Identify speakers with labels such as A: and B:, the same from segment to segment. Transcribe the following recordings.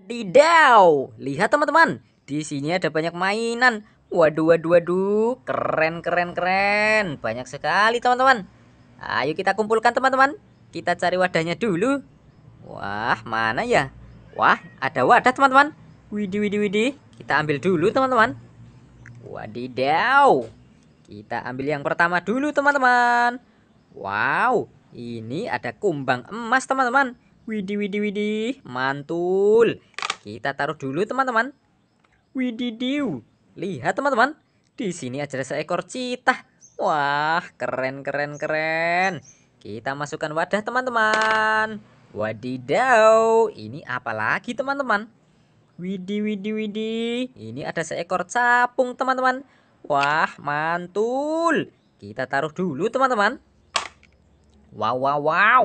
A: Didaw, lihat teman-teman, di sini ada banyak mainan. Waduh, waduh, waduh, keren, keren, keren, banyak sekali teman-teman. Ayo kita kumpulkan teman-teman, kita cari wadahnya dulu. Wah, mana ya? Wah, ada wadah teman-teman. Widi, Widi, Widi. kita ambil dulu teman-teman. Wadidaw, kita ambil yang pertama dulu teman-teman. Wow, ini ada kumbang emas teman-teman. Widi Widi Widi, Mantul. Kita taruh dulu, teman-teman. Wididiu. Lihat, teman-teman. Di sini ada seekor cita. Wah, keren, keren, keren. Kita masukkan wadah, teman-teman. Wadidaw. Ini apa lagi, teman-teman? Widi Widi Widi, Ini ada seekor capung, teman-teman. Wah, mantul. Kita taruh dulu, teman-teman. Wow, wow, wow.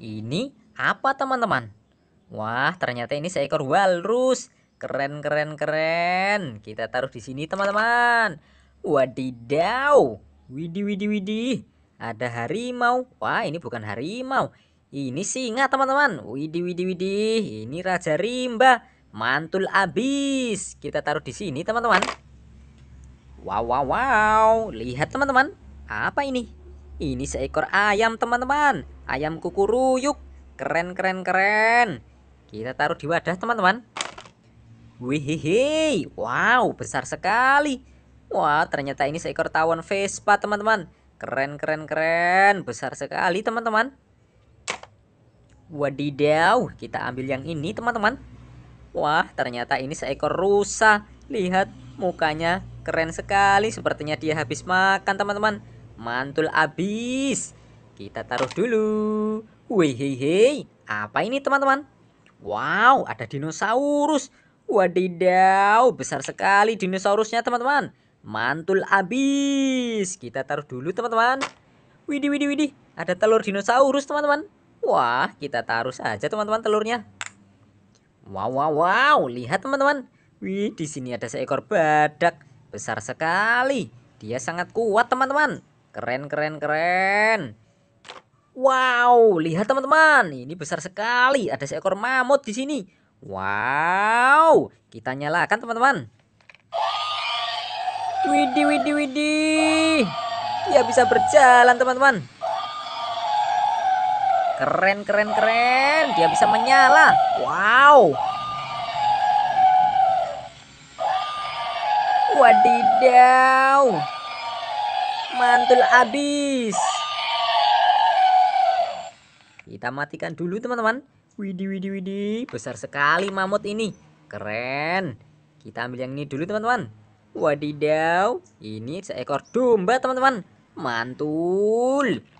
A: Ini apa teman-teman? Wah, ternyata ini seekor walrus. Keren, keren, keren. Kita taruh di sini, teman-teman. Wadidaw. Widi, widi, widi. Ada harimau. Wah, ini bukan harimau. Ini singa, teman-teman. Widi, widi, widi. Ini raja rimba. Mantul abis. Kita taruh di sini, teman-teman. Wow, wow, wow. Lihat, teman-teman. Apa ini? Ini seekor ayam, teman-teman. Ayam kukuruyuk. Keren, keren, keren. Kita taruh di wadah, teman-teman. Wihihi, wow, besar sekali. Wah, ternyata ini seekor tawon Vespa, teman-teman. Keren, keren, keren. Besar sekali, teman-teman. Wadidaw, kita ambil yang ini, teman-teman. Wah, ternyata ini seekor rusa. Lihat, mukanya keren sekali. Sepertinya dia habis makan, teman-teman. Mantul abis. Kita taruh dulu. Wih apa ini teman-teman? Wow, ada dinosaurus. Wadidaw, besar sekali dinosaurusnya teman-teman. Mantul abis. Kita taruh dulu teman-teman. Widih, widih, widih. Ada telur dinosaurus teman-teman. Wah, kita taruh saja teman-teman telurnya. Wow, wow, wow. Lihat teman-teman. Wih, di sini ada seekor badak. Besar sekali. Dia sangat kuat teman-teman. Keren, keren, keren. Wow, lihat teman-teman, ini besar sekali. Ada seekor mamut di sini. Wow, kita nyalakan teman-teman. Widi, Widi, Widi, Dia bisa berjalan teman-teman. Keren, keren, keren. Dia bisa menyala. Wow. Wadidaw. Mantul abis. Kita matikan dulu teman-teman. Widih, widih, widih. Besar sekali mamut ini. Keren. Kita ambil yang ini dulu teman-teman. Wadidaw. Ini seekor domba teman-teman. Mantul.